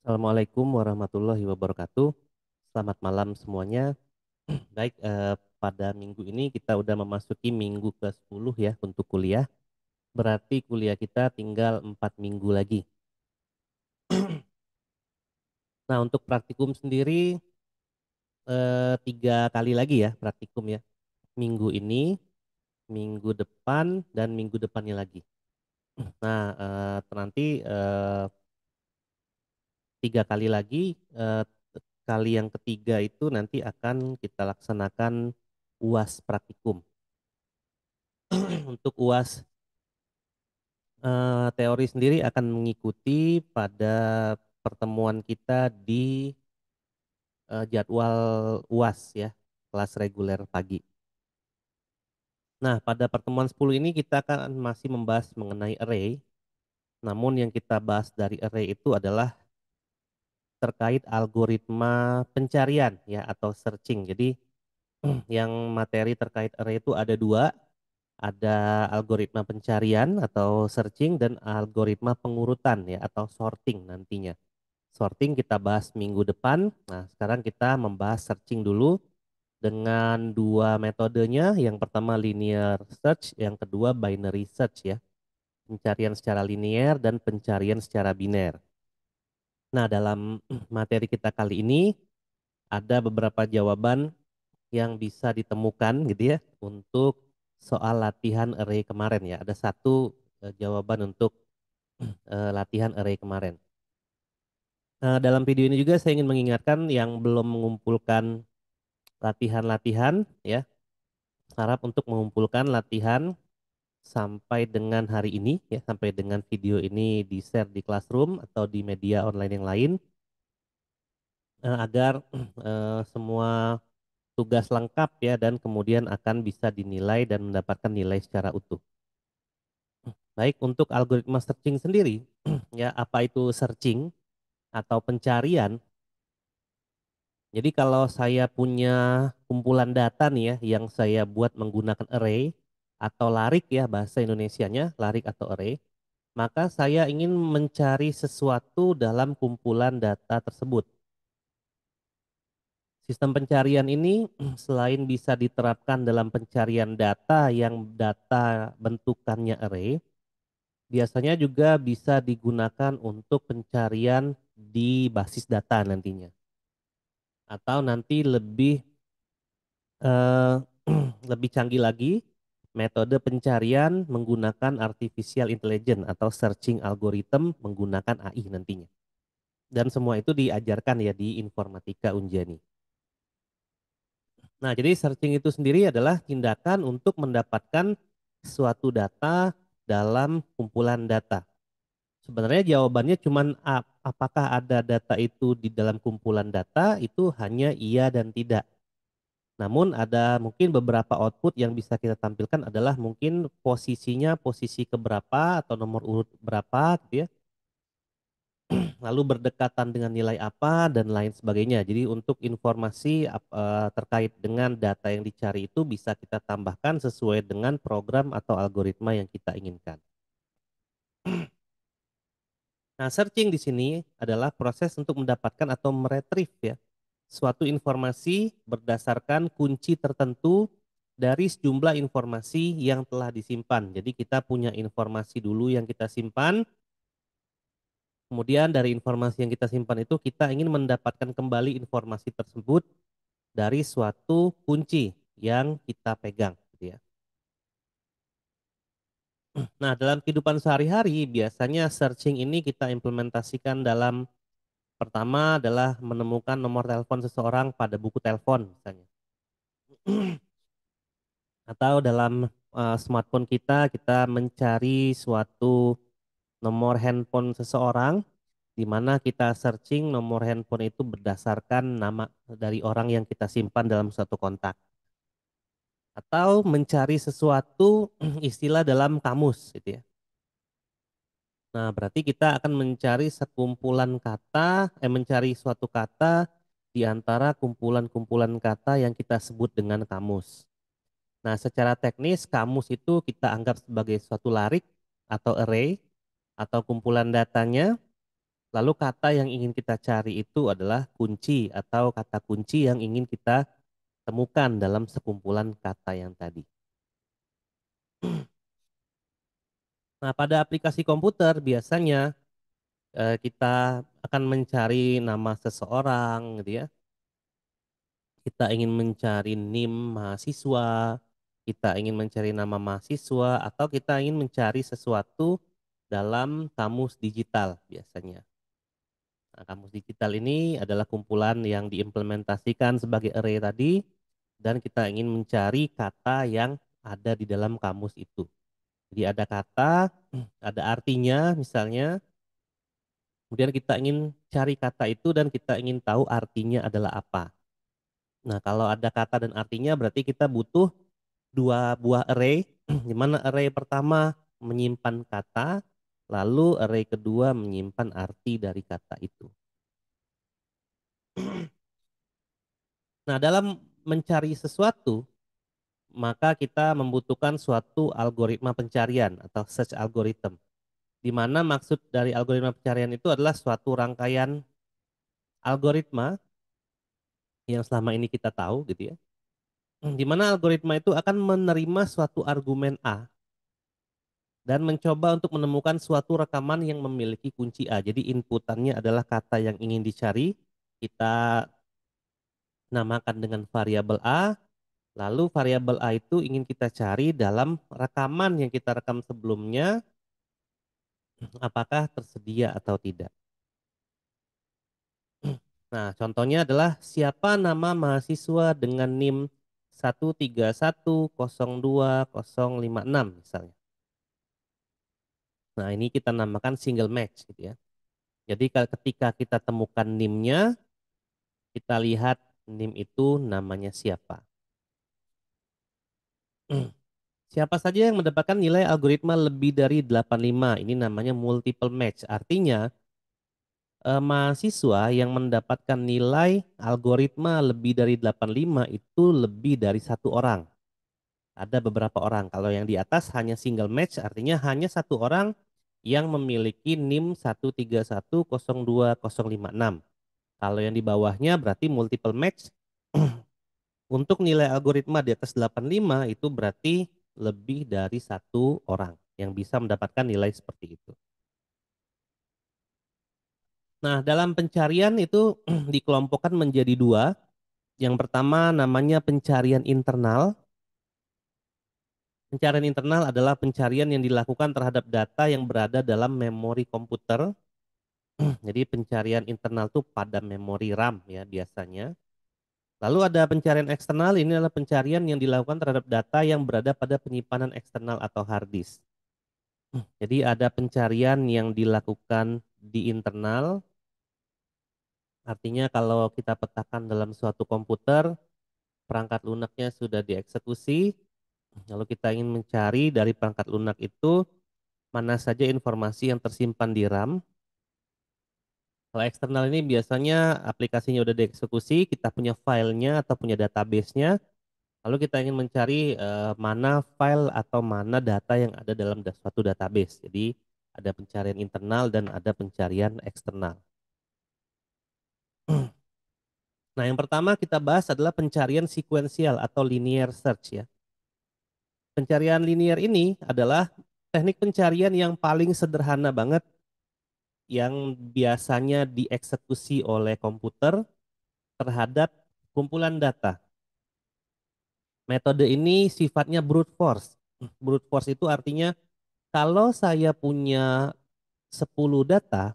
Assalamualaikum warahmatullahi wabarakatuh. Selamat malam semuanya. Baik, eh, pada minggu ini kita sudah memasuki minggu ke-10 ya untuk kuliah. Berarti kuliah kita tinggal 4 minggu lagi. nah, untuk praktikum sendiri eh, tiga kali lagi ya praktikum ya. Minggu ini, minggu depan, dan minggu depannya lagi. Nah, eh, nanti eh, tiga kali lagi eh, kali yang ketiga itu nanti akan kita laksanakan uas praktikum untuk uas eh, teori sendiri akan mengikuti pada pertemuan kita di eh, jadwal uas ya kelas reguler pagi. Nah, pada pertemuan 10 ini kita akan masih membahas mengenai array. Namun yang kita bahas dari array itu adalah terkait algoritma pencarian ya atau searching. Jadi yang materi terkait array itu ada dua, ada algoritma pencarian atau searching dan algoritma pengurutan ya atau sorting nantinya. Sorting kita bahas minggu depan. Nah, sekarang kita membahas searching dulu dengan dua metodenya. Yang pertama linear search, yang kedua binary search ya. Pencarian secara linear dan pencarian secara biner. Nah, dalam materi kita kali ini ada beberapa jawaban yang bisa ditemukan gitu ya untuk soal latihan array kemarin ya. Ada satu uh, jawaban untuk uh, latihan array kemarin. Nah, dalam video ini juga saya ingin mengingatkan yang belum mengumpulkan latihan-latihan ya. Harap untuk mengumpulkan latihan sampai dengan hari ini ya sampai dengan video ini di share di classroom atau di media online yang lain eh, agar uh, semua tugas lengkap ya dan kemudian akan bisa dinilai dan mendapatkan nilai secara utuh. Baik untuk algoritma searching sendiri ya apa itu searching atau pencarian. Jadi kalau saya punya kumpulan data nih ya yang saya buat menggunakan array atau larik ya bahasa Indonesianya, larik atau array, maka saya ingin mencari sesuatu dalam kumpulan data tersebut. Sistem pencarian ini selain bisa diterapkan dalam pencarian data yang data bentukannya array, biasanya juga bisa digunakan untuk pencarian di basis data nantinya. Atau nanti lebih uh, lebih canggih lagi, metode pencarian menggunakan artificial intelligence atau searching algorithm menggunakan AI nantinya. Dan semua itu diajarkan ya di informatika Unjani. Nah, jadi searching itu sendiri adalah tindakan untuk mendapatkan suatu data dalam kumpulan data. Sebenarnya jawabannya cuma apakah ada data itu di dalam kumpulan data itu hanya iya dan tidak. Namun ada mungkin beberapa output yang bisa kita tampilkan adalah mungkin posisinya posisi keberapa atau nomor urut berapa gitu ya. Lalu berdekatan dengan nilai apa dan lain sebagainya. Jadi untuk informasi eh, terkait dengan data yang dicari itu bisa kita tambahkan sesuai dengan program atau algoritma yang kita inginkan. Nah, searching di sini adalah proses untuk mendapatkan atau meretrieve ya suatu informasi berdasarkan kunci tertentu dari sejumlah informasi yang telah disimpan. Jadi kita punya informasi dulu yang kita simpan. Kemudian dari informasi yang kita simpan itu kita ingin mendapatkan kembali informasi tersebut dari suatu kunci yang kita pegang. Gitu ya. Nah dalam kehidupan sehari-hari biasanya searching ini kita implementasikan dalam Pertama adalah menemukan nomor telepon seseorang pada buku telepon misalnya. Atau dalam uh, smartphone kita kita mencari suatu nomor handphone seseorang di mana kita searching nomor handphone itu berdasarkan nama dari orang yang kita simpan dalam suatu kontak. Atau mencari sesuatu istilah dalam kamus gitu ya. Nah, berarti kita akan mencari sekumpulan kata, eh mencari suatu kata di antara kumpulan-kumpulan kata yang kita sebut dengan kamus. Nah, secara teknis kamus itu kita anggap sebagai suatu larik atau array atau kumpulan datanya. Lalu kata yang ingin kita cari itu adalah kunci atau kata kunci yang ingin kita temukan dalam sekumpulan kata yang tadi. Nah, pada aplikasi komputer biasanya eh, kita akan mencari nama seseorang gitu ya. Kita ingin mencari NIM mahasiswa, kita ingin mencari nama mahasiswa atau kita ingin mencari sesuatu dalam kamus digital biasanya. Nah, kamus digital ini adalah kumpulan yang diimplementasikan sebagai array tadi dan kita ingin mencari kata yang ada di dalam kamus itu. Jadi ada kata, ada artinya misalnya. Kemudian kita ingin cari kata itu dan kita ingin tahu artinya adalah apa. Nah, kalau ada kata dan artinya berarti kita butuh dua buah array di mana array pertama menyimpan kata, lalu array kedua menyimpan arti dari kata itu. Nah, dalam mencari sesuatu maka kita membutuhkan suatu algoritma pencarian atau search algorithm. Di mana maksud dari algoritma pencarian itu adalah suatu rangkaian algoritma yang selama ini kita tahu gitu ya. Di mana algoritma itu akan menerima suatu argumen A dan mencoba untuk menemukan suatu rekaman yang memiliki kunci A. Jadi inputannya adalah kata yang ingin dicari, kita namakan dengan variabel A, Lalu variabel A itu ingin kita cari dalam rekaman yang kita rekam sebelumnya apakah tersedia atau tidak. Nah, contohnya adalah siapa nama mahasiswa dengan NIM 13102056 misalnya. Nah, ini kita namakan single match gitu ya. Jadi ketika kita temukan NIM-nya, kita lihat NIM itu namanya siapa. Hmm. Siapa saja yang mendapatkan nilai algoritma lebih dari 85, ini namanya multiple match. Artinya, eh, mahasiswa yang mendapatkan nilai algoritma lebih dari 85 itu lebih dari satu orang. Ada beberapa orang. Kalau yang di atas hanya single match, artinya hanya satu orang yang memiliki NIM 13102056. Kalau yang di bawahnya berarti multiple match Untuk nilai algoritma di atas 85 itu berarti lebih dari satu orang yang bisa mendapatkan nilai seperti itu. Nah, dalam pencarian itu dikelompokkan menjadi dua. Yang pertama namanya pencarian internal. Pencarian internal adalah pencarian yang dilakukan terhadap data yang berada dalam memori komputer. Jadi pencarian internal itu pada memori RAM ya biasanya. Lalu ada pencarian eksternal, ini adalah pencarian yang dilakukan terhadap data yang berada pada penyimpanan eksternal atau hard disk. Hmm, jadi ada pencarian yang dilakukan di internal, artinya kalau kita petakan dalam suatu komputer, perangkat lunaknya sudah dieksekusi, lalu kita ingin mencari dari perangkat lunak itu mana saja informasi yang tersimpan di RAM, kalau eksternal ini biasanya aplikasinya udah dieksekusi, kita punya filenya atau punya databasenya. lalu kita ingin mencari uh, mana file atau mana data yang ada dalam suatu database. Jadi ada pencarian internal dan ada pencarian eksternal. Nah, yang pertama kita bahas adalah pencarian sequensial atau linear search ya. Pencarian linear ini adalah teknik pencarian yang paling sederhana banget yang biasanya dieksekusi oleh komputer terhadap kumpulan data. Metode ini sifatnya brute force. Brute force itu artinya kalau saya punya 10 data,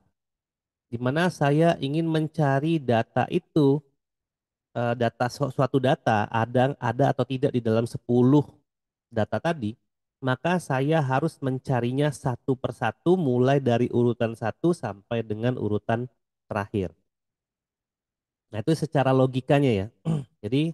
di mana saya ingin mencari data itu, eh, data suatu data ada, ada atau tidak di dalam 10 data tadi, maka saya harus mencarinya satu persatu mulai dari urutan satu sampai dengan urutan terakhir. Nah itu secara logikanya ya. Jadi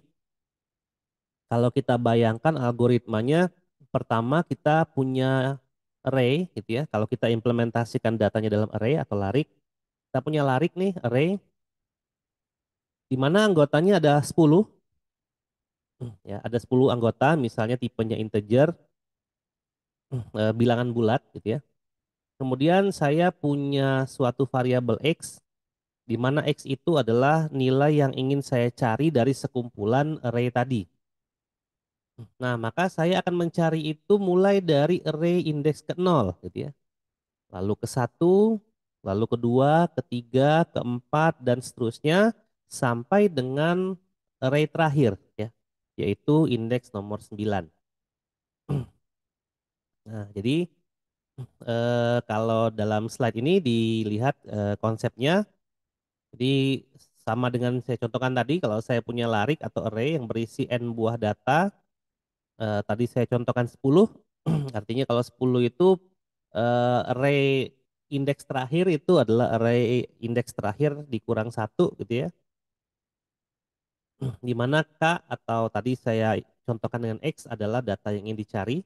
kalau kita bayangkan algoritmanya pertama kita punya array gitu ya. Kalau kita implementasikan datanya dalam array atau larik, kita punya larik nih array di mana anggotanya ada 10 ya ada 10 anggota misalnya tipenya integer Eh, bilangan bulat gitu ya. Kemudian saya punya suatu variabel x di mana x itu adalah nilai yang ingin saya cari dari sekumpulan array tadi. Nah, maka saya akan mencari itu mulai dari array indeks ke 0 gitu ya. Lalu ke 1, lalu ke 2, ke 3, ke 4 dan seterusnya sampai dengan array terakhir ya, yaitu indeks nomor 9. Nah, jadi eh, kalau dalam slide ini dilihat eh, konsepnya, jadi sama dengan saya contohkan tadi, kalau saya punya larik atau array yang berisi n buah data, eh, tadi saya contohkan 10, artinya kalau 10 itu eh, array indeks terakhir itu adalah array indeks terakhir dikurang satu gitu ya. Di mana K atau tadi saya contohkan dengan X adalah data yang ingin dicari.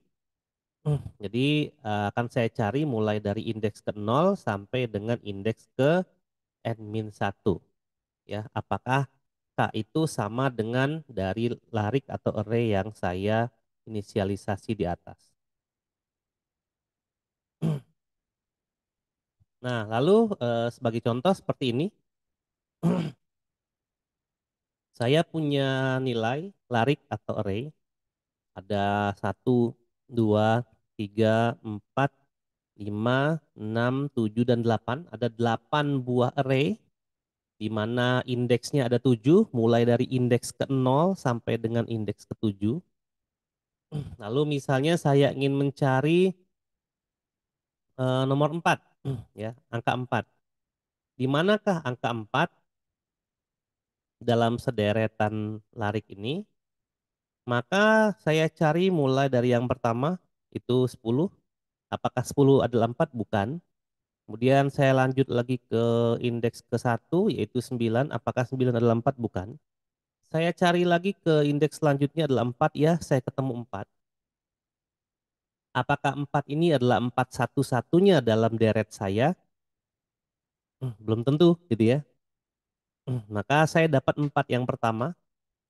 Hmm. Jadi eh, akan saya cari mulai dari indeks ke 0 sampai dengan indeks ke n-1. Ya, apakah K itu sama dengan dari larik atau array yang saya inisialisasi di atas. Hmm. Nah, lalu eh, sebagai contoh seperti ini. saya punya nilai larik atau array. Ada 1, 2, 3, 4, 5, 6, 7, dan 8. Ada 8 buah array di mana indeksnya ada 7, mulai dari indeks ke 0 sampai dengan indeks ke 7. Lalu misalnya saya ingin mencari eh, nomor 4, ya, angka 4. Di manakah angka 4 dalam sederetan larik ini? Maka saya cari mulai dari yang pertama, itu 10. Apakah 10 adalah 4? Bukan. Kemudian saya lanjut lagi ke indeks ke-1 yaitu 9. Apakah 9 adalah 4? Bukan. Saya cari lagi ke indeks selanjutnya adalah 4 ya, saya ketemu 4. Apakah 4 ini adalah 4 satu-satunya dalam deret saya? Hmm, belum tentu gitu ya. Hmm, maka saya dapat 4 yang pertama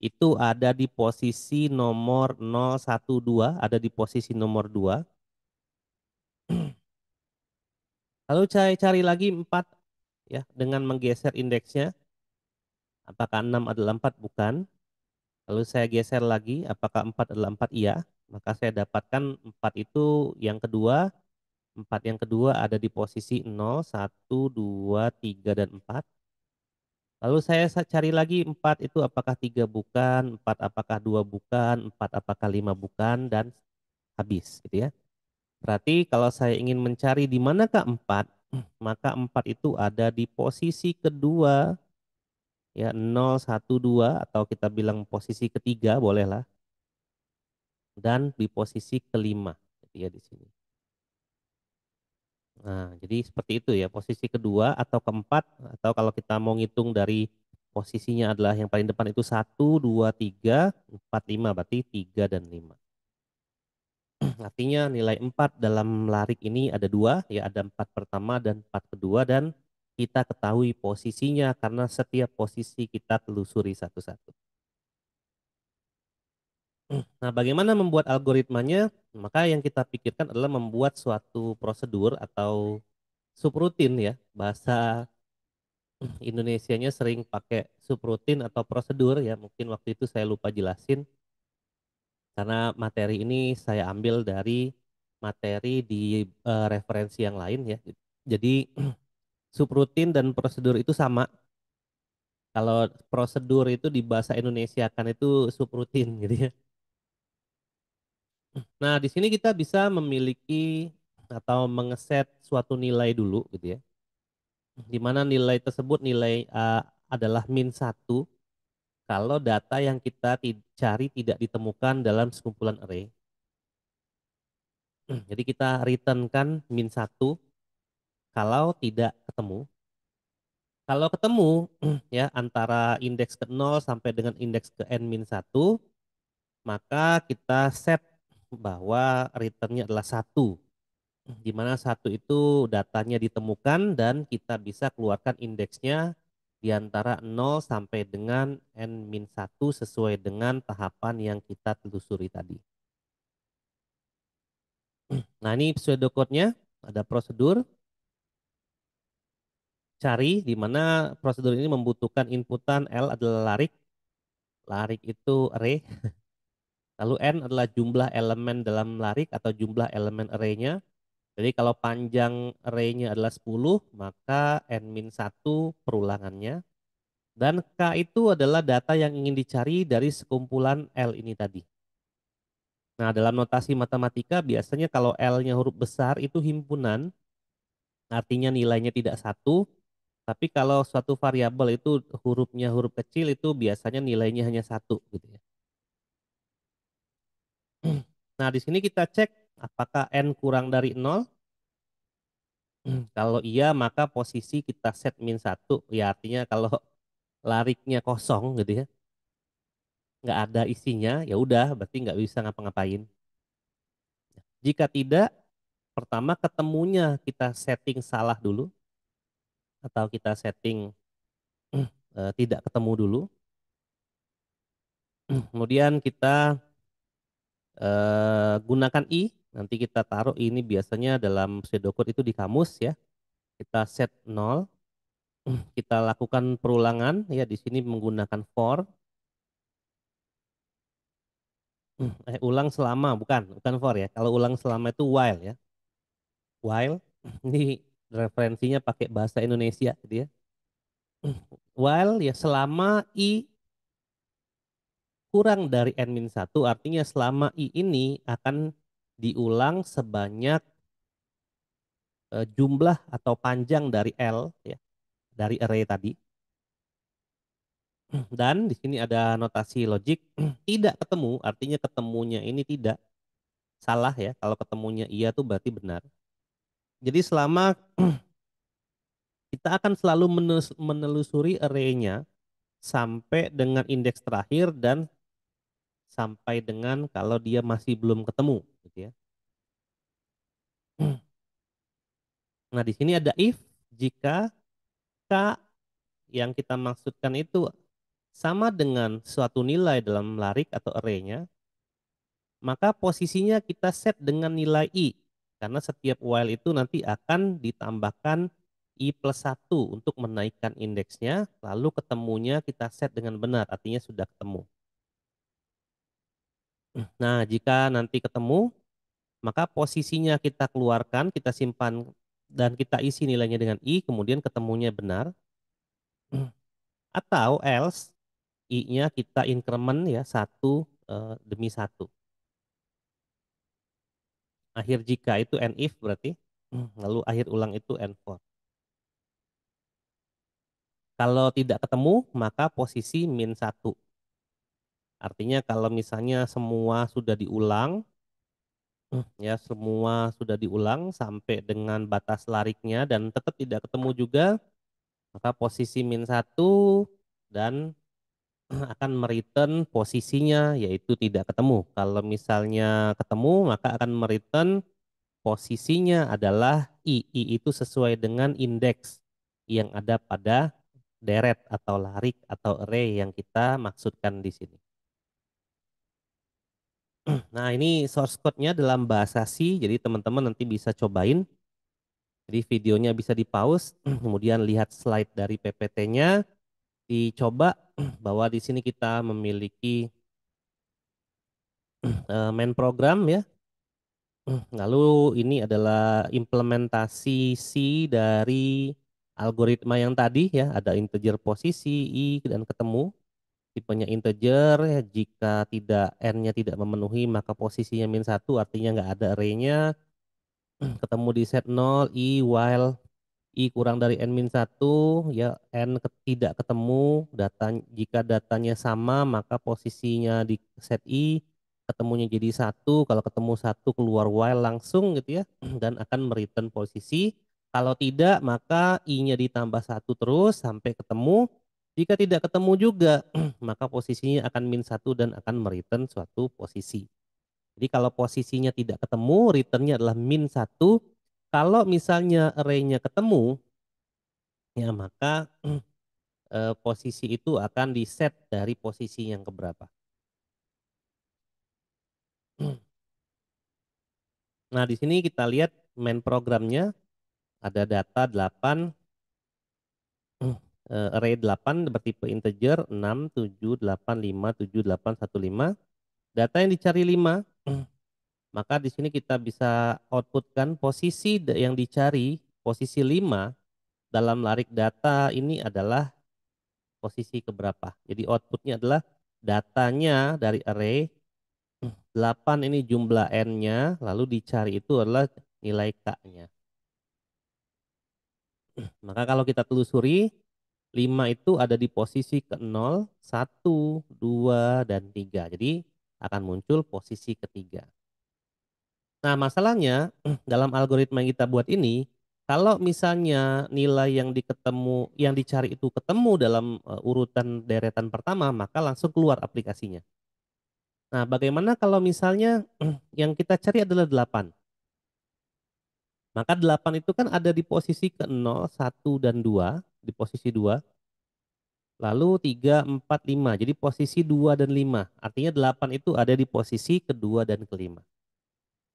itu ada di posisi nomor 012, ada di posisi nomor 2. Lalu saya cari lagi 4 ya dengan menggeser indeksnya. Apakah 6 adalah 4? Bukan. Lalu saya geser lagi, apakah 4 adalah 4? Iya. Maka saya dapatkan 4 itu yang kedua. 4 yang kedua ada di posisi 0, 1, 2, 3, dan 4. Lalu saya cari lagi empat itu apakah tiga bukan, empat apakah dua bukan, empat apakah lima bukan, dan habis gitu ya. Berarti kalau saya ingin mencari di manakah empat, maka empat itu ada di posisi kedua ya 0, 1, 2 atau kita bilang posisi ketiga bolehlah dan di posisi kelima gitu ya di sini. Nah, jadi seperti itu ya, posisi kedua atau keempat, atau kalau kita mau ngitung dari posisinya adalah yang paling depan itu 1, 2, 3, 4, 5, berarti 3 dan 5. Artinya nilai 4 dalam larik ini ada dua, ya ada 4 pertama dan 4 kedua, dan kita ketahui posisinya karena setiap posisi kita telusuri satu-satu. Hmm. Nah, bagaimana membuat algoritmanya? Maka yang kita pikirkan adalah membuat suatu prosedur atau subrutin ya. Bahasa Indonesianya sering pakai subrutin atau prosedur ya. Mungkin waktu itu saya lupa jelasin. Karena materi ini saya ambil dari materi di uh, referensi yang lain ya. Jadi subrutin dan prosedur itu sama. Kalau prosedur itu di bahasa Indonesia kan itu subrutin gitu ya Nah, di sini kita bisa memiliki atau mengeset suatu nilai dulu gitu ya. Di mana nilai tersebut nilai uh, adalah min satu kalau data yang kita cari tidak ditemukan dalam sekumpulan array. Jadi kita returnkan min satu kalau tidak ketemu. Kalau ketemu ya antara indeks ke 0 sampai dengan indeks ke n min 1 maka kita set bahwa returnnya adalah satu hmm. di mana satu itu datanya ditemukan dan kita bisa keluarkan indeksnya di antara 0 sampai dengan n satu sesuai dengan tahapan yang kita telusuri tadi. Hmm. Nah ini code nya ada prosedur cari di mana prosedur ini membutuhkan inputan L adalah larik. Larik itu array. Lalu n adalah jumlah elemen dalam larik atau jumlah elemen arraynya. Jadi kalau panjang arraynya adalah 10, maka n-1 perulangannya. Dan k itu adalah data yang ingin dicari dari sekumpulan L ini tadi. Nah, dalam notasi matematika biasanya kalau L-nya huruf besar itu himpunan, artinya nilainya tidak satu, tapi kalau suatu variabel itu hurufnya huruf kecil itu biasanya nilainya hanya satu gitu ya. Nah, di sini kita cek apakah N kurang dari 0. Kalau iya, maka posisi kita set min 1. Ya, artinya kalau lariknya kosong gitu ya. Nggak ada isinya, ya udah berarti nggak bisa ngapa-ngapain. Jika tidak, pertama ketemunya kita setting salah dulu. Atau kita setting eh, tidak ketemu dulu. Kemudian kita Uh, gunakan i nanti kita taruh ini biasanya dalam pseudocode itu di kamus ya kita set 0 kita lakukan perulangan ya di sini menggunakan for eh ulang selama bukan bukan for ya kalau ulang selama itu while ya while ini referensinya pakai bahasa Indonesia gitu ya while ya selama i kurang dari n-1 artinya selama i ini akan diulang sebanyak eh, jumlah atau panjang dari L ya dari array tadi. Dan di sini ada notasi logik tidak ketemu artinya ketemunya ini tidak salah ya kalau ketemunya iya tuh berarti benar. Jadi selama kita akan selalu menelusuri arraynya sampai dengan indeks terakhir dan sampai dengan kalau dia masih belum ketemu gitu ya. Nah, di sini ada if jika k yang kita maksudkan itu sama dengan suatu nilai dalam larik atau arraynya, maka posisinya kita set dengan nilai i karena setiap while itu nanti akan ditambahkan i plus 1 untuk menaikkan indeksnya, lalu ketemunya kita set dengan benar, artinya sudah ketemu. Nah, jika nanti ketemu, maka posisinya kita keluarkan, kita simpan, dan kita isi nilainya dengan I, kemudian ketemunya benar. Atau else, I-nya kita increment ya, satu eh, demi satu. Akhir jika itu and if berarti, lalu akhir ulang itu n for. Kalau tidak ketemu, maka posisi min satu Artinya kalau misalnya semua sudah diulang, hmm. ya semua sudah diulang sampai dengan batas lariknya dan tetap tidak ketemu juga, maka posisi min satu dan akan meriten posisinya yaitu tidak ketemu. Kalau misalnya ketemu maka akan meriten posisinya adalah I. I itu sesuai dengan indeks yang ada pada deret atau larik atau array yang kita maksudkan di sini. Nah, ini source code-nya dalam bahasa C, jadi teman-teman nanti bisa cobain. Jadi videonya bisa di-pause, kemudian lihat slide dari PPT-nya, dicoba bahwa di sini kita memiliki eh, main program ya. Lalu ini adalah implementasi C dari algoritma yang tadi ya, ada integer posisi i dan ketemu tipenya integer ya jika tidak n-nya tidak memenuhi maka posisinya min satu artinya nggak ada array-nya ketemu di set 0 i while i kurang dari n min satu ya n tidak ketemu data jika datanya sama maka posisinya di set i ketemunya jadi satu kalau ketemu satu keluar while langsung gitu ya dan akan meriten posisi kalau tidak maka i-nya ditambah satu terus sampai ketemu jika tidak ketemu juga, maka posisinya akan min satu dan akan meriten suatu posisi. Jadi kalau posisinya tidak ketemu, returnnya adalah min satu. Kalau misalnya arraynya ketemu, ya maka eh, posisi itu akan di set dari posisi yang keberapa. Nah di sini kita lihat main programnya ada data 8, uh, array 8 bertipe integer 6, 7, 8, 5, 7, 8, 1, 5. Data yang dicari 5, maka di sini kita bisa outputkan posisi yang dicari, posisi 5 dalam larik data ini adalah posisi keberapa. Jadi outputnya adalah datanya dari array 8 ini jumlah n-nya, lalu dicari itu adalah nilai k-nya. Maka kalau kita telusuri, 5 itu ada di posisi ke 0, 1, 2, dan 3. Jadi akan muncul posisi ketiga. Nah masalahnya dalam algoritma yang kita buat ini, kalau misalnya nilai yang diketemu yang dicari itu ketemu dalam eh, urutan deretan pertama, maka langsung keluar aplikasinya. Nah, bagaimana kalau misalnya yang kita cari adalah 8? Maka 8 itu kan ada di posisi ke 0, 1, dan 2 di posisi 2. Lalu 3, 4, 5. Jadi posisi 2 dan 5. Artinya 8 itu ada di posisi kedua dan kelima.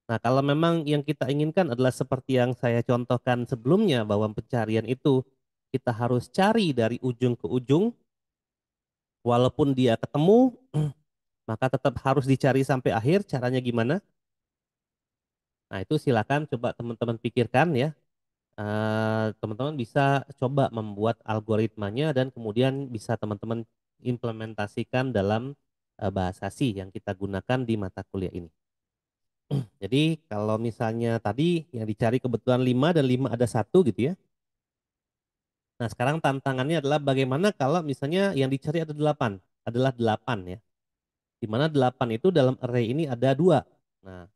Nah kalau memang yang kita inginkan adalah seperti yang saya contohkan sebelumnya bahwa pencarian itu kita harus cari dari ujung ke ujung. Walaupun dia ketemu, maka tetap harus dicari sampai akhir. Caranya gimana? Nah itu silakan coba teman-teman pikirkan ya. Eh, teman-teman uh, bisa coba membuat algoritmanya dan kemudian bisa teman-teman implementasikan dalam uh, bahasa C yang kita gunakan di mata kuliah ini. Jadi kalau misalnya tadi yang dicari kebetulan 5 dan 5 ada satu gitu ya. Nah sekarang tantangannya adalah bagaimana kalau misalnya yang dicari ada 8, adalah 8 ya. Di mana 8 itu dalam array ini ada dua. Nah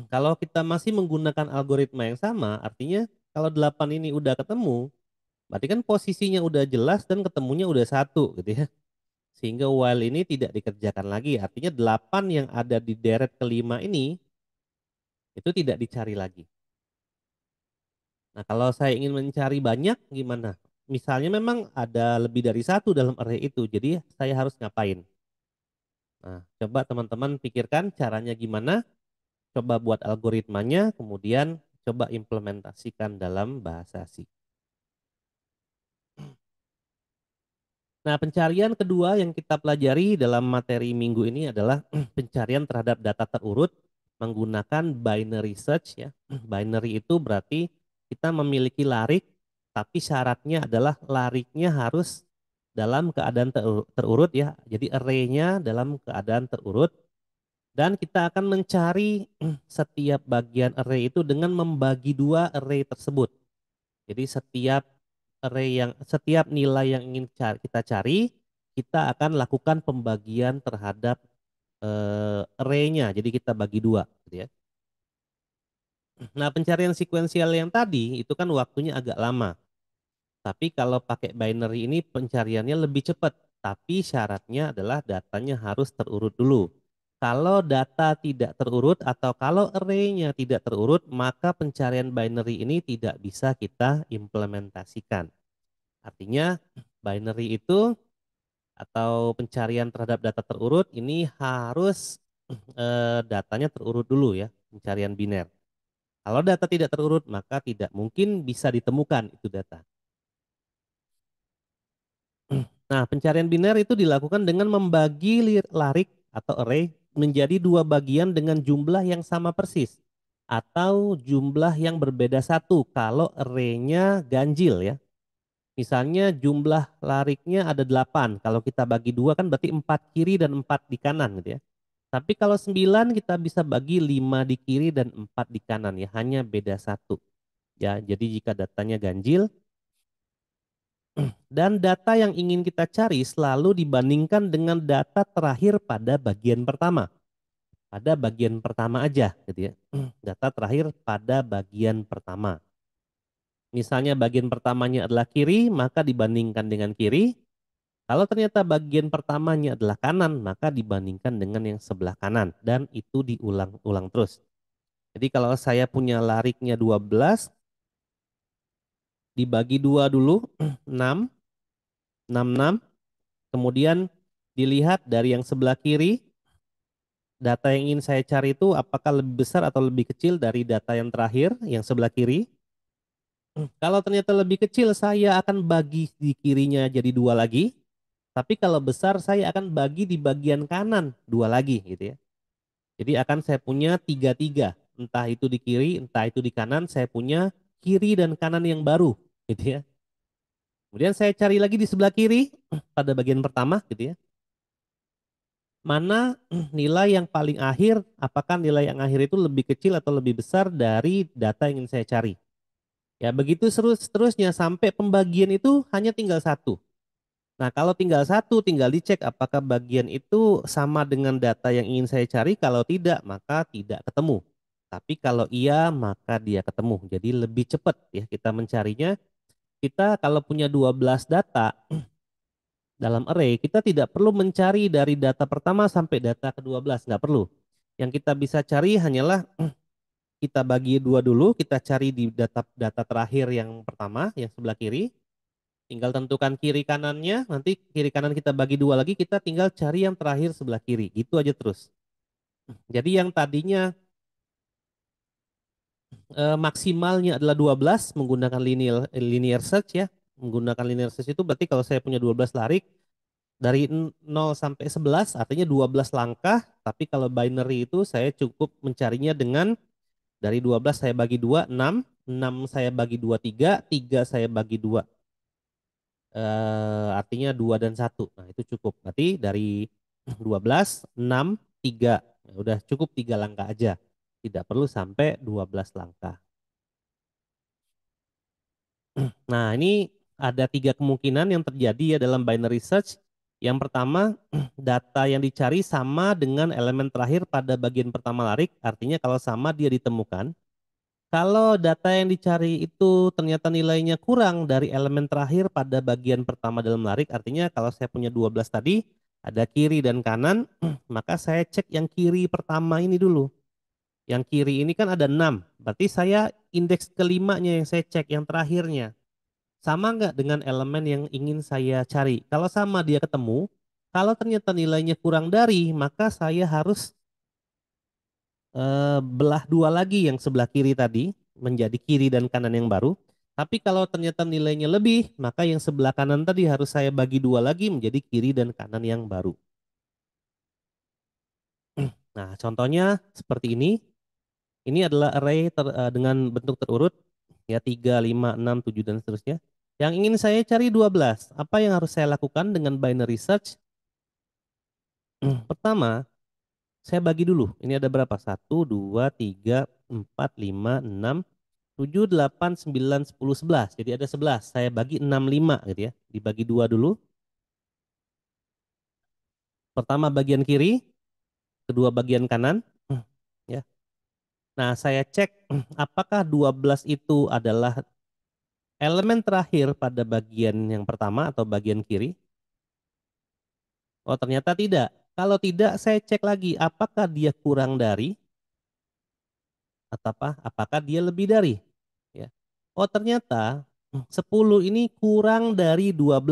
kalau kita masih menggunakan algoritma yang sama artinya kalau delapan ini udah ketemu, berarti kan posisinya udah jelas dan ketemunya udah satu gitu ya. Sehingga while ini tidak dikerjakan lagi. Artinya delapan yang ada di deret kelima ini itu tidak dicari lagi. Nah kalau saya ingin mencari banyak gimana? Misalnya memang ada lebih dari satu dalam array itu. Jadi saya harus ngapain? Nah, coba teman-teman pikirkan caranya gimana. Coba buat algoritmanya, kemudian coba implementasikan dalam bahasa C. Nah, pencarian kedua yang kita pelajari dalam materi minggu ini adalah pencarian terhadap data terurut menggunakan binary search ya. Binary itu berarti kita memiliki larik tapi syaratnya adalah lariknya harus dalam keadaan terurut ya. Jadi arraynya dalam keadaan terurut dan kita akan mencari setiap bagian array itu dengan membagi dua array tersebut. Jadi setiap array yang setiap nilai yang ingin kita cari, kita akan lakukan pembagian terhadap uh, eh, array Jadi kita bagi dua, gitu ya. Nah, pencarian sekuensial yang tadi itu kan waktunya agak lama. Tapi kalau pakai binary ini pencariannya lebih cepat, tapi syaratnya adalah datanya harus terurut dulu. Kalau data tidak terurut atau kalau arraynya tidak terurut, maka pencarian binary ini tidak bisa kita implementasikan. Artinya binary itu atau pencarian terhadap data terurut ini harus eh, datanya terurut dulu ya, pencarian biner. Kalau data tidak terurut, maka tidak mungkin bisa ditemukan itu data. Nah, pencarian biner itu dilakukan dengan membagi larik atau array menjadi dua bagian dengan jumlah yang sama persis atau jumlah yang berbeda satu kalau renya ganjil ya. Misalnya jumlah lariknya ada 8. Kalau kita bagi dua kan berarti empat kiri dan empat di kanan gitu ya. Tapi kalau 9 kita bisa bagi 5 di kiri dan 4 di kanan ya. Hanya beda satu. Ya, jadi jika datanya ganjil Mm. Dan data yang ingin kita cari selalu dibandingkan dengan data terakhir pada bagian pertama. Pada bagian pertama aja gitu ya. Mm. Data terakhir pada bagian pertama. Misalnya bagian pertamanya adalah kiri, maka dibandingkan dengan kiri. Kalau ternyata bagian pertamanya adalah kanan, maka dibandingkan dengan yang sebelah kanan. Dan itu diulang-ulang terus. Jadi kalau saya punya lariknya 12, dibagi dua dulu, 6, 6, 6. Kemudian dilihat dari yang sebelah kiri, data yang ingin saya cari itu apakah lebih besar atau lebih kecil dari data yang terakhir, yang sebelah kiri. Kalau ternyata lebih kecil, saya akan bagi di kirinya jadi dua lagi. Tapi kalau besar, saya akan bagi di bagian kanan dua lagi gitu ya. Jadi akan saya punya tiga-tiga. Entah itu di kiri, entah itu di kanan, saya punya kiri dan kanan yang baru gitu ya. Kemudian saya cari lagi di sebelah kiri pada bagian pertama gitu ya. Mana nilai yang paling akhir, apakah nilai yang akhir itu lebih kecil atau lebih besar dari data yang ingin saya cari. Ya begitu seterusnya sampai pembagian itu hanya tinggal satu. Nah kalau tinggal satu tinggal dicek apakah bagian itu sama dengan data yang ingin saya cari. Kalau tidak maka tidak ketemu. Tapi kalau iya maka dia ketemu. Jadi lebih cepat ya kita mencarinya kita kalau punya 12 data dalam array, kita tidak perlu mencari dari data pertama sampai data ke-12, nggak perlu. Yang kita bisa cari hanyalah kita bagi dua dulu, kita cari di data data terakhir yang pertama, yang sebelah kiri. Tinggal tentukan kiri kanannya, nanti kiri kanan kita bagi dua lagi, kita tinggal cari yang terakhir sebelah kiri. Gitu aja terus. Jadi yang tadinya eh, maksimalnya adalah 12 menggunakan linear linear search ya. Menggunakan linear search itu berarti kalau saya punya 12 larik dari 0 sampai 11 artinya 12 langkah, tapi kalau binary itu saya cukup mencarinya dengan dari 12 saya bagi 2 6, 6 saya bagi 2 3, 3 saya bagi 2. Eh, artinya 2 dan 1. Nah, itu cukup. Berarti dari 12, 6, 3. Nah, udah cukup tiga langkah aja tidak perlu sampai 12 langkah. Nah, ini ada tiga kemungkinan yang terjadi ya dalam binary search. Yang pertama, data yang dicari sama dengan elemen terakhir pada bagian pertama larik, artinya kalau sama dia ditemukan. Kalau data yang dicari itu ternyata nilainya kurang dari elemen terakhir pada bagian pertama dalam larik, artinya kalau saya punya 12 tadi, ada kiri dan kanan, maka saya cek yang kiri pertama ini dulu. Yang kiri ini kan ada 6. Berarti saya indeks kelimanya yang saya cek, yang terakhirnya. Sama nggak dengan elemen yang ingin saya cari? Kalau sama dia ketemu, kalau ternyata nilainya kurang dari, maka saya harus eh, belah dua lagi yang sebelah kiri tadi, menjadi kiri dan kanan yang baru. Tapi kalau ternyata nilainya lebih, maka yang sebelah kanan tadi harus saya bagi dua lagi menjadi kiri dan kanan yang baru. Nah, contohnya seperti ini. Ini adalah array ter, uh, dengan bentuk terurut ya 3, 5, 6, 7 dan seterusnya. Yang ingin saya cari 12. Apa yang harus saya lakukan dengan binary search? Pertama, saya bagi dulu. Ini ada berapa? 1 2 3 4 5 6 7 8 9 10 11. Jadi ada 11. Saya bagi 65 gitu ya. Dibagi 2 dulu. Pertama bagian kiri, kedua bagian kanan, Nah, saya cek apakah 12 itu adalah elemen terakhir pada bagian yang pertama atau bagian kiri? Oh, ternyata tidak. Kalau tidak, saya cek lagi apakah dia kurang dari atau apa? Apakah dia lebih dari? Ya. Oh, ternyata 10 ini kurang dari 12.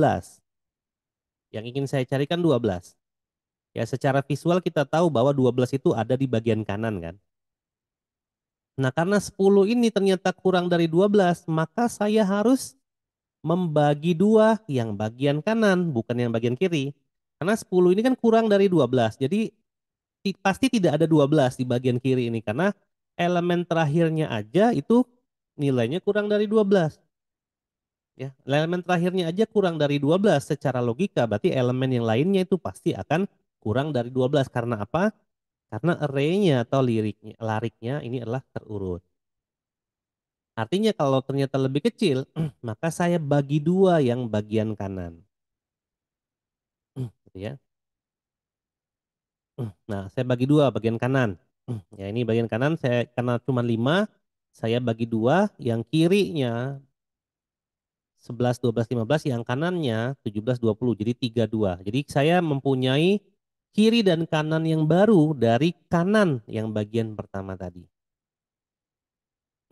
Yang ingin saya carikan 12. Ya, secara visual kita tahu bahwa 12 itu ada di bagian kanan kan? Nah, karena 10 ini ternyata kurang dari 12, maka saya harus membagi dua yang bagian kanan, bukan yang bagian kiri. Karena 10 ini kan kurang dari 12. Jadi pasti tidak ada 12 di bagian kiri ini karena elemen terakhirnya aja itu nilainya kurang dari 12. Ya, elemen terakhirnya aja kurang dari 12 secara logika berarti elemen yang lainnya itu pasti akan kurang dari 12 karena apa? Karena arraynya atau liriknya, lariknya ini adalah terurut. Artinya kalau ternyata lebih kecil, maka saya bagi dua yang bagian kanan. Gitu ya. Nah, saya bagi dua bagian kanan. Ya ini bagian kanan saya karena cuma lima, saya bagi dua yang kirinya 11, 12, 15, yang kanannya 17, 20. Jadi 32. Jadi saya mempunyai kiri dan kanan yang baru dari kanan yang bagian pertama tadi.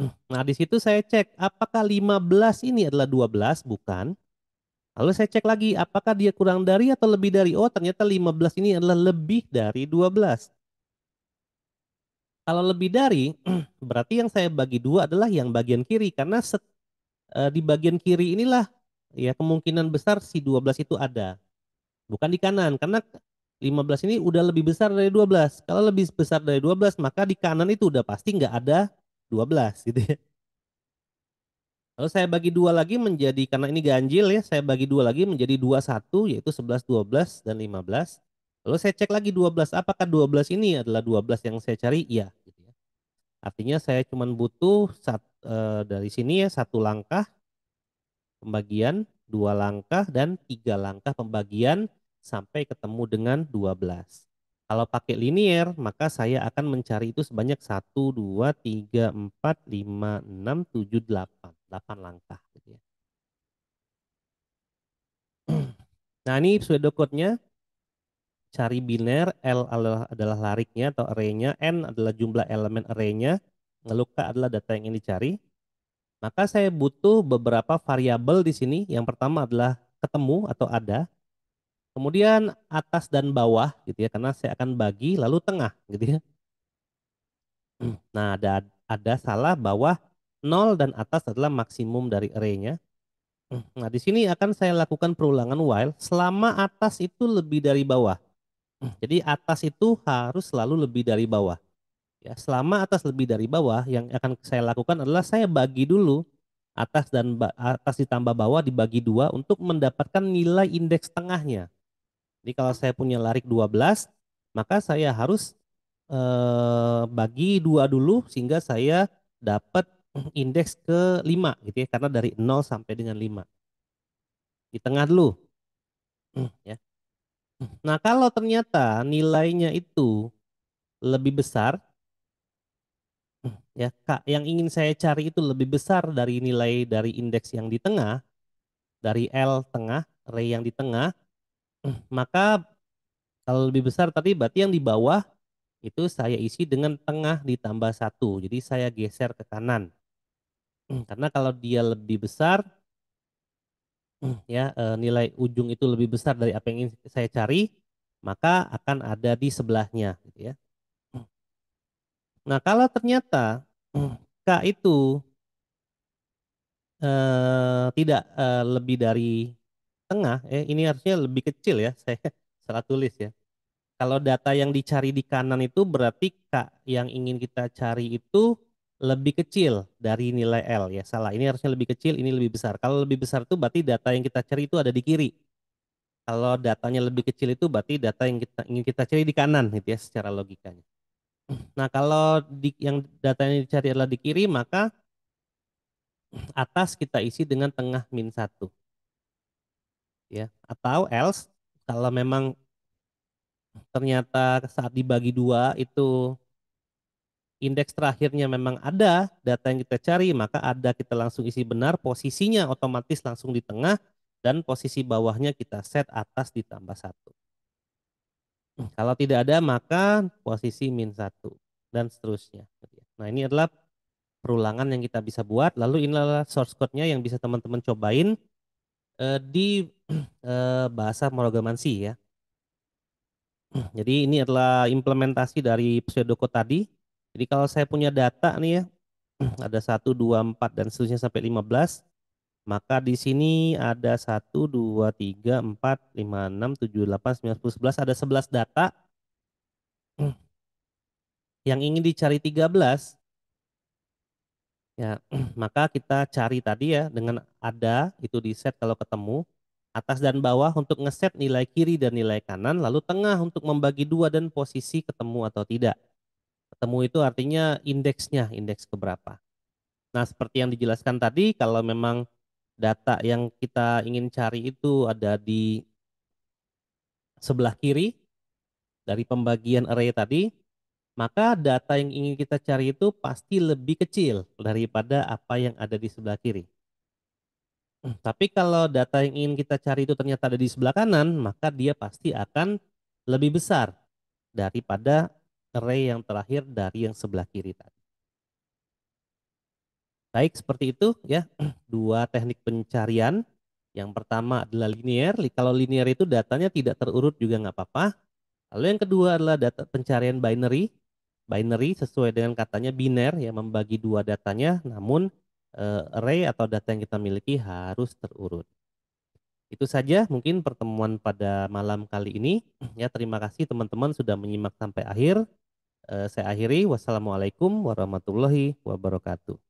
Nah, di situ saya cek apakah 15 ini adalah 12, bukan. Lalu saya cek lagi apakah dia kurang dari atau lebih dari. Oh, ternyata 15 ini adalah lebih dari 12. Kalau lebih dari, berarti yang saya bagi dua adalah yang bagian kiri. Karena set, e, di bagian kiri inilah ya kemungkinan besar si 12 itu ada. Bukan di kanan, karena 15 ini udah lebih besar dari 12. Kalau lebih besar dari 12 maka di kanan itu udah pasti nggak ada 12 gitu ya. Lalu saya bagi dua lagi menjadi karena ini ganjil ya, saya bagi dua lagi menjadi 21 yaitu 11, 12 dan 15. Lalu saya cek lagi 12 apakah 12 ini adalah 12 yang saya cari? Iya gitu ya. Artinya saya cuma butuh sat, e, dari sini ya satu langkah pembagian, dua langkah dan tiga langkah pembagian sampai ketemu dengan 12. Kalau pakai linier, maka saya akan mencari itu sebanyak 1, 2, 3, 4, 5, 6, 7, 8. 8 langkah. Gitu ya. Nah ini pseudo code nya Cari biner, L adalah lariknya atau array-nya, N adalah jumlah elemen arraynya, lalu K adalah data yang ingin dicari. Maka saya butuh beberapa variabel di sini. Yang pertama adalah ketemu atau ada. Kemudian atas dan bawah gitu ya karena saya akan bagi lalu tengah gitu ya. Hmm, nah, ada ada salah bawah 0 dan atas adalah maksimum dari array-nya. Hmm, nah, di sini akan saya lakukan perulangan while selama atas itu lebih dari bawah. Hmm, jadi atas itu harus selalu lebih dari bawah. Ya, selama atas lebih dari bawah yang akan saya lakukan adalah saya bagi dulu atas dan atas ditambah bawah dibagi dua untuk mendapatkan nilai indeks tengahnya. Jadi kalau saya punya larik 12, maka saya harus eh, bagi dua dulu sehingga saya dapat indeks ke 5 gitu ya karena dari 0 sampai dengan 5. Di tengah dulu. ya. Nah, kalau ternyata nilainya itu lebih besar ya Kak, yang ingin saya cari itu lebih besar dari nilai dari indeks yang di tengah, dari L tengah, r yang di tengah, Hmm, maka kalau lebih besar tadi berarti yang di bawah itu saya isi dengan tengah ditambah satu. Jadi saya geser ke kanan. Hmm, karena kalau dia lebih besar, hmm, ya eh, nilai ujung itu lebih besar dari apa yang ingin saya cari, maka akan ada di sebelahnya. Gitu ya. Nah kalau ternyata k itu eh, tidak eh, lebih dari tengah, eh, ini harusnya lebih kecil ya, saya salah tulis ya. Kalau data yang dicari di kanan itu berarti K yang ingin kita cari itu lebih kecil dari nilai L ya. Salah, ini harusnya lebih kecil, ini lebih besar. Kalau lebih besar itu berarti data yang kita cari itu ada di kiri. Kalau datanya lebih kecil itu berarti data yang kita ingin kita cari di kanan gitu ya secara logikanya. Nah, kalau di, yang datanya dicari adalah di kiri, maka atas kita isi dengan tengah min satu ya atau else kalau memang ternyata saat dibagi dua itu indeks terakhirnya memang ada data yang kita cari maka ada kita langsung isi benar posisinya otomatis langsung di tengah dan posisi bawahnya kita set atas ditambah satu kalau tidak ada maka posisi min satu dan seterusnya nah ini adalah perulangan yang kita bisa buat lalu inilah source code-nya yang bisa teman-teman cobain Eh, di eh, bahasa Morogamansi ya. Jadi ini adalah implementasi dari pseudocode tadi. Jadi kalau saya punya data nih ya, ada 1, 2, 4, dan seterusnya sampai 15. Maka di sini ada 1, 2, 3, 4, 5, 6, 7, 8, 9, 10, 11. Ada 11 data. Yang ingin dicari 13, Ya, maka kita cari tadi ya dengan ada itu di set kalau ketemu atas dan bawah untuk ngeset nilai kiri dan nilai kanan, lalu tengah untuk membagi dua dan posisi ketemu atau tidak. Ketemu itu artinya indeksnya, indeks keberapa. Nah, seperti yang dijelaskan tadi, kalau memang data yang kita ingin cari itu ada di sebelah kiri dari pembagian array tadi, maka data yang ingin kita cari itu pasti lebih kecil daripada apa yang ada di sebelah kiri. Hmm, tapi kalau data yang ingin kita cari itu ternyata ada di sebelah kanan, maka dia pasti akan lebih besar daripada array yang terakhir dari yang sebelah kiri tadi. Baik, seperti itu ya. Dua teknik pencarian. Yang pertama adalah linear. Kalau linear itu datanya tidak terurut juga nggak apa-apa. Lalu yang kedua adalah data pencarian binary binary sesuai dengan katanya biner yang membagi dua datanya namun uh, array atau data yang kita miliki harus terurut. Itu saja mungkin pertemuan pada malam kali ini. Ya terima kasih teman-teman sudah menyimak sampai akhir. Uh, saya akhiri wassalamualaikum warahmatullahi wabarakatuh.